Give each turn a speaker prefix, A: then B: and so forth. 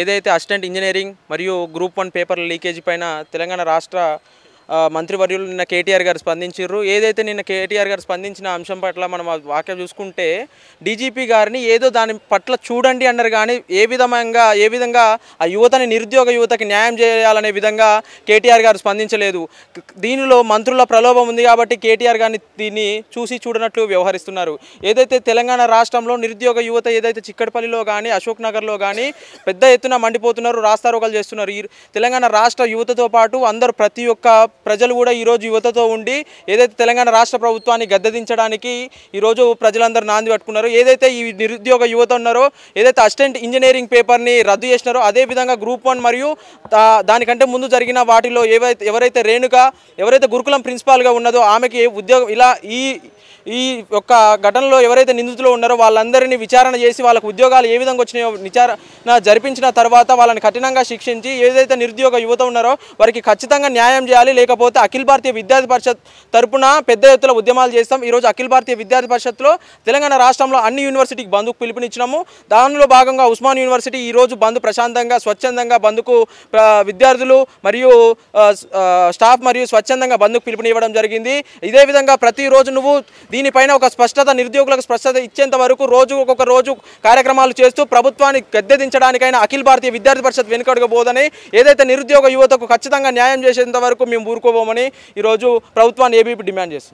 A: ఏదైతే assistant engineering మరియు group one పేపర్ల లీకేజీ పైన తెలంగాణ రాష్ట్ర మంత్రివర్యులు నిన్న కేటీఆర్ గారు స్పందించారు ఏదైతే నిన్న కేటీఆర్ గారు స్పందించిన అంశం పట్ల మనం వాక్యం చూసుకుంటే డీజీపీ గారిని ఏదో దాని పట్ల చూడండి అన్నారు కానీ ఏ విధంగా ఏ విధంగా ఆ యువతని నిరుద్యోగ యువతకి న్యాయం చేయాలనే విధంగా కేటీఆర్ గారు స్పందించలేదు దీనిలో మంత్రుల ప్రలోభం ఉంది కాబట్టి కేటీఆర్ గారిని దీన్ని చూసి చూడనట్లు వ్యవహరిస్తున్నారు ఏదైతే తెలంగాణ రాష్ట్రంలో నిరుద్యోగ యువత ఏదైతే చిక్కడపల్లిలో కానీ అశోక్ నగర్లో కానీ పెద్ద ఎత్తున మండిపోతున్నారు రాస్తారోగాలు చేస్తున్నారు తెలంగాణ రాష్ట్ర యువతతో పాటు అందరూ ప్రతి ఒక్క ప్రజలు కూడా ఈరోజు యువతతో ఉండి ఏదైతే తెలంగాణ రాష్ట్ర ప్రభుత్వాన్ని గద్దెదించడానికి ఈరోజు ప్రజలందరూ నాంది పట్టుకున్నారు ఏదైతే ఈ నిరుద్యోగ యువత ఉన్నారో ఏదైతే అసిస్టెంట్ ఇంజనీరింగ్ పేపర్ని రద్దు చేసినారో అదేవిధంగా గ్రూప్ వన్ మరియు దానికంటే ముందు జరిగిన వాటిలో ఏవైతే ఎవరైతే రేణుక ఎవరైతే గురుకులం ప్రిన్సిపాల్గా ఉన్నదో ఆమెకి ఉద్యోగం ఇలా ఈ ఈ యొక్క ఘటనలో ఎవరైతే నిందితులు ఉన్నారో వాళ్ళందరినీ విచారణ చేసి వాళ్ళకు ఉద్యోగాలు ఏ విధంగా వచ్చినాయో విచారణ జరిపించిన తర్వాత వాళ్ళని కఠినంగా శిక్షించి ఏదైతే నిరుద్యోగ యువత ఉన్నారో వారికి ఖచ్చితంగా న్యాయం చేయాలి లేక కాకపోతే అఖిల భారతీయ విద్యార్థి పరిషత్ తరపున పెద్ద ఎత్తున ఉద్యమాలు చేస్తాం ఈరోజు అఖిల భారతీయ విద్యార్థి పరిషత్లో తెలంగాణ రాష్ట్రంలో అన్ని యూనివర్సిటీకి బంధుకు పిలుపునిచ్చినాము దానిలో భాగంగా ఉస్మాన్ యూనివర్సిటీ ఈరోజు బంధు ప్రశాంతంగా స్వచ్ఛందంగా బంధుకు విద్యార్థులు మరియు స్టాఫ్ మరియు స్వచ్ఛందంగా బంధుకు పిలుపునివ్వడం జరిగింది ఇదే విధంగా ప్రతిరోజు నువ్వు దీనిపైన ఒక స్పష్టత నిరుద్యోగులకు స్పష్టత ఇచ్చేంత వరకు రోజు ఒక్కొక్క రోజు కార్యక్రమాలు చేస్తూ ప్రభుత్వాన్ని గద్దెదించడానికైనా అఖిల భారతీయ విద్యార్థి పరిషత్ వెనుకడుగబోదని ఏదైతే నిరుద్యోగ యువతకు ఖచ్చితంగా న్యాయం చేసేంత వరకు మేము ఆదుకోబోమని ఈరోజు ప్రభుత్వాన్ని ఏబీపీ డిమాండ్ చేస్తుంది